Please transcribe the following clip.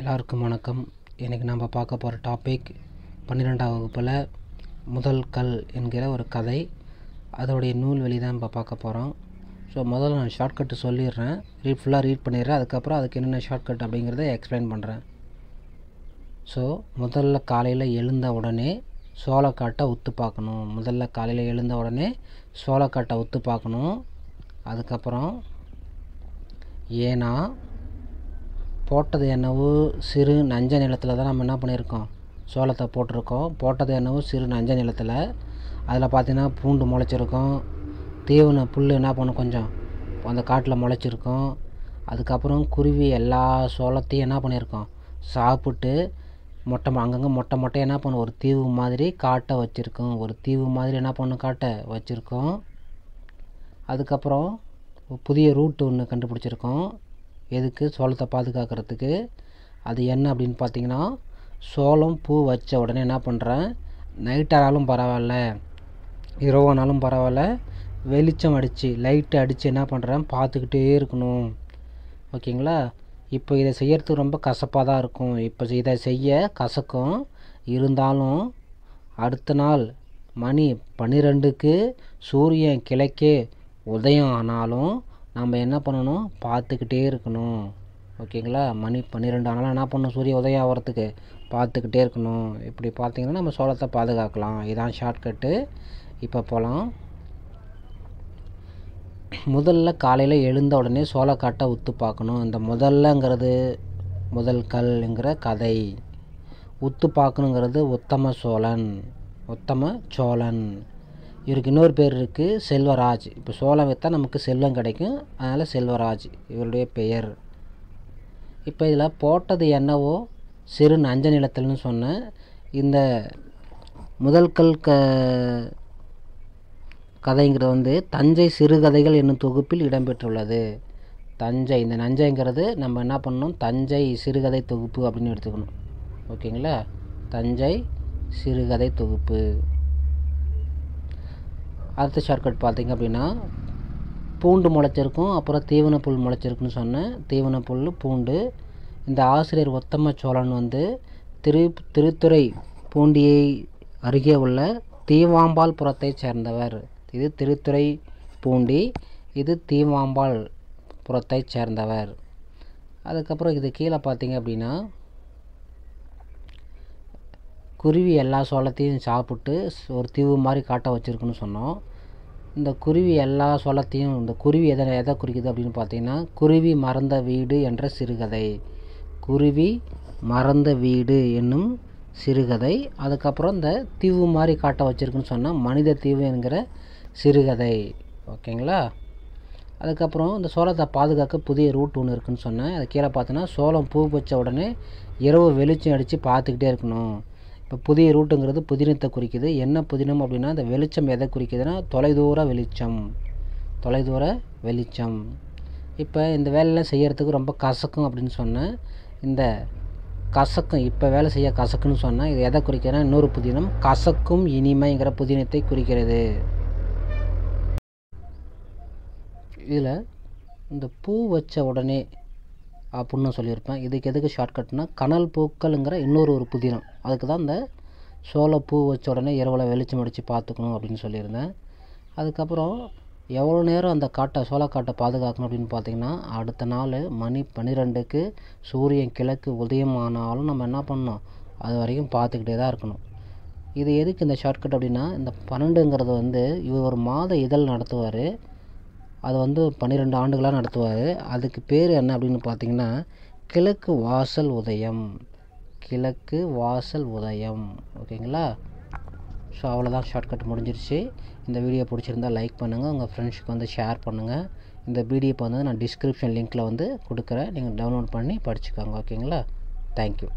எல்லாருக்கும் வணக்கம் இன்றைக்கி நம்ம பார்க்க போகிற டாபிக் பன்னிரெண்டாம் வகுப்பில் முதல் கல் என்கிற ஒரு கதை அதோடைய நூல் வெளி தான் இப்போ பார்க்க போகிறோம் ஸோ முதல்ல நான் ஷார்ட்கட்டு சொல்லிடுறேன் ரீட் ஃபுல்லாக ரீட் பண்ணிடுறேன் அதுக்கப்புறம் அதுக்கு என்னென்ன ஷார்ட்கட் அப்படிங்கிறத எக்ஸ்பிளைன் பண்ணுறேன் ஸோ முதல்ல காலையில் எழுந்த உடனே சோளக்காட்டை உத்து பார்க்கணும் முதல்ல காலையில் எழுந்த உடனே சோளக்காட்டை உத்து பார்க்கணும் அதுக்கப்புறம் ஏன்னா போட்டது என்னவோ சிறு நஞ்ச நிலத்தில் தான் நம்ம என்ன பண்ணியிருக்கோம் சோளத்தை போட்டிருக்கோம் போட்டது என்னவோ சிறு நஞ்ச நிலத்தில் அதில் பார்த்திங்கன்னா பூண்டு முளைச்சிருக்கோம் தீவன புல் என்ன பண்ணும் கொஞ்சம் அந்த காட்டில் முளைச்சிருக்கோம் அதுக்கப்புறம் குருவி எல்லா சோளத்தையும் என்ன பண்ணியிருக்கோம் சாப்பிட்டு மொட்டை அங்கங்கே மொட்டை மொட்டை என்ன பண்ணும் ஒரு தீவு மாதிரி காட்டை வச்சுருக்கோம் ஒரு தீவு மாதிரி என்ன பண்ணும் காட்டை வச்சுருக்கோம் அதுக்கப்புறம் புதிய ரூட்டு ஒன்று கண்டுபிடிச்சிருக்கோம் எதுக்கு சோளத்தை பாதுகாக்கிறதுக்கு அது என்ன அப்படின்னு பார்த்தீங்கன்னா சோளம் பூ வச்ச உடனே என்ன பண்ணுறேன் நைட்டானாலும் பரவாயில்ல இரவானாலும் பரவாயில்ல வெளிச்சம் அடித்து லைட்டு அடித்து என்ன பண்ணுறேன் பார்த்துக்கிட்டே இருக்கணும் ஓகேங்களா இப்போ இதை செய்கிறதுக்கு ரொம்ப கசப்பாக தான் இருக்கும் இப்போ இதை செய்ய கசக்கும் இருந்தாலும் அடுத்த நாள் மணி பன்னிரெண்டுக்கு சூரியன் கிழக்கே உதயம் ஆனாலும் நம்ம என்ன பண்ணணும் பார்த்துக்கிட்டே இருக்கணும் ஓகேங்களா மணி பன்னிரெண்டு ஆனாலும் என்ன பண்ணணும் சூரிய உதயம் ஆகிறதுக்கு பார்த்துக்கிட்டே இருக்கணும் இப்படி பார்த்தீங்கன்னா நம்ம சோளத்தை பாதுகாக்கலாம் இதான் ஷார்ட்கட்டு இப்போ போகலாம் முதல்ல காலையில் எழுந்த உடனே சோளக்காட்டை உத்து பார்க்கணும் இந்த முதல்லங்கிறது முதல் கல்ங்கிற கதை உத்து பார்க்கணுங்கிறது உத்தம சோழன் உத்தம சோழன் இவருக்கு இன்னொரு பேர் இருக்குது செல்வராஜ் இப்போ சோளம் விற்றா நமக்கு செல்வம் கிடைக்கும் அதனால் செல்வராஜ் இவருடைய பெயர் இப்போ இதில் போட்டது என்னவோ சிறு நஞ்ச நிலத்தில்னு சொன்னேன் இந்த முதல்கல் க கதைங்கிறது வந்து தஞ்சை சிறுகதைகள் என்னும் தொகுப்பில் இடம்பெற்றுள்ளது தஞ்சை இந்த நஞ்சைங்கிறது நம்ம என்ன பண்ணணும் தஞ்சை சிறுகதை தொகுப்பு அப்படின்னு எடுத்துக்கணும் ஓகேங்களா தஞ்சை சிறுகதை தொகுப்பு அடுத்த ஷார்ட்கட் பார்த்திங்க அப்படின்னா பூண்டு முளைச்சிருக்கும் அப்புறம் தீவன புல் முளைச்சிருக்குன்னு சொன்னேன் தீவன புல் பூண்டு இந்த ஆசிரியர் ஒத்தம்ம சோழன் வந்து திரு திருத்துறை பூண்டியை அருகே உள்ள தீவாம்பாள் புறத்தைச் சேர்ந்தவர் இது திருத்துறை பூண்டி இது தீவாம்பாள் புறத்தைச் சேர்ந்தவர் அதுக்கப்புறம் இது கீழே பார்த்தீங்க அப்படின்னா குருவி எல்லா சோளத்தையும் சாப்பிட்டு ஒரு தீவு மாதிரி காட்ட வச்சுருக்குன்னு சொன்னோம் இந்த குருவி எல்லா சோளத்தையும் இந்த குருவி எதை எதை குறிக்குது அப்படின்னு பார்த்தீங்கன்னா குருவி மறந்த வீடு என்ற சிறுகதை குருவி மறந்த வீடு என்னும் சிறுகதை அதுக்கப்புறம் இந்த தீவு மாதிரி காட்ட வச்சுருக்குன்னு சொன்னால் மனித தீவு என்கிற சிறுகதை ஓகேங்களா அதுக்கப்புறம் இந்த சோளத்தை பாதுகாக்க புதிய ரூட் ஒன்று இருக்குதுன்னு சொன்னேன் அது கீழே பார்த்தோன்னா சோளம் பூ வச்ச உடனே இரவு வெளிச்சம் அடித்து பார்த்துக்கிட்டே இருக்கணும் இப்போ புதிய ரூட்டுங்கிறது புதினத்தை குறிக்குது என்ன புதினம் அப்படின்னா அந்த வெளிச்சம் எதை குறிக்குதுன்னா தொலைதூர வெளிச்சம் தொலைதூர வெளிச்சம் இப்போ இந்த வேலையெல்லாம் செய்கிறதுக்கு ரொம்ப கசக்கும் அப்படின்னு சொன்னேன் இந்த கசக்கும் இப்போ வேலை செய்ய கசக்குன்னு சொன்னால் இது எதை குறிக்கிறேன்னா இன்னொரு புதினம் கசக்கும் இனிமைங்கிற புதினத்தை குறிக்கிறது இதில் இந்த பூ வச்ச உடனே அப்படின்னு சொல்லியிருப்பேன் இதுக்கு எதுக்கு ஷார்ட்கட்னால் கனல் பூக்கள்ங்கிற இன்னொரு ஒரு புதினம் அதுக்கு தான் இந்த சோள பூ வச்ச உடனே இரவில் வெளிச்சம் அடித்து பார்த்துக்கணும் அப்படின்னு சொல்லியிருந்தேன் அதுக்கப்புறம் எவ்வளோ நேரம் அந்த காட்டை சோளக்காட்டை பாதுகாக்கணும் அப்படின்னு பார்த்திங்கன்னா அடுத்த நாள் மணி பன்னிரெண்டுக்கு சூரியன் கிழக்கு உதயமானாலும் நம்ம என்ன பண்ணணும் அது வரைக்கும் பார்த்துக்கிட்டே தான் இருக்கணும் இது எதுக்கு இந்த ஷார்ட்கட் அப்படின்னா இந்த பன்னெண்டுங்கிறது வந்து இவர் ஒரு மாத இதழ் நடத்துவார் அதை வந்து பன்னிரெண்டு ஆண்டுகளாக நடத்துவார் அதுக்கு பேர் என்ன அப்படின்னு பார்த்தீங்கன்னா கிழக்கு வாசல் உதயம் கிழக்கு வாசல் உதயம் ஓகேங்களா ஸோ அவ்வளோதான் ஷார்ட்கட் முடிஞ்சிருச்சு இந்த வீடியோ பிடிச்சிருந்தால் லைக் பண்ணுங்கள் உங்கள் ஃப்ரெண்ட்ஸுக்கு வந்து ஷேர் பண்ணுங்கள் இந்த பிடிஎஃப் வந்து நான் டிஸ்கிரிப்ஷன் லிங்க்கில் வந்து கொடுக்குறேன் நீங்கள் டவுன்லோட் பண்ணி படிச்சுக்கோங்க ஓகேங்களா தேங்க்யூ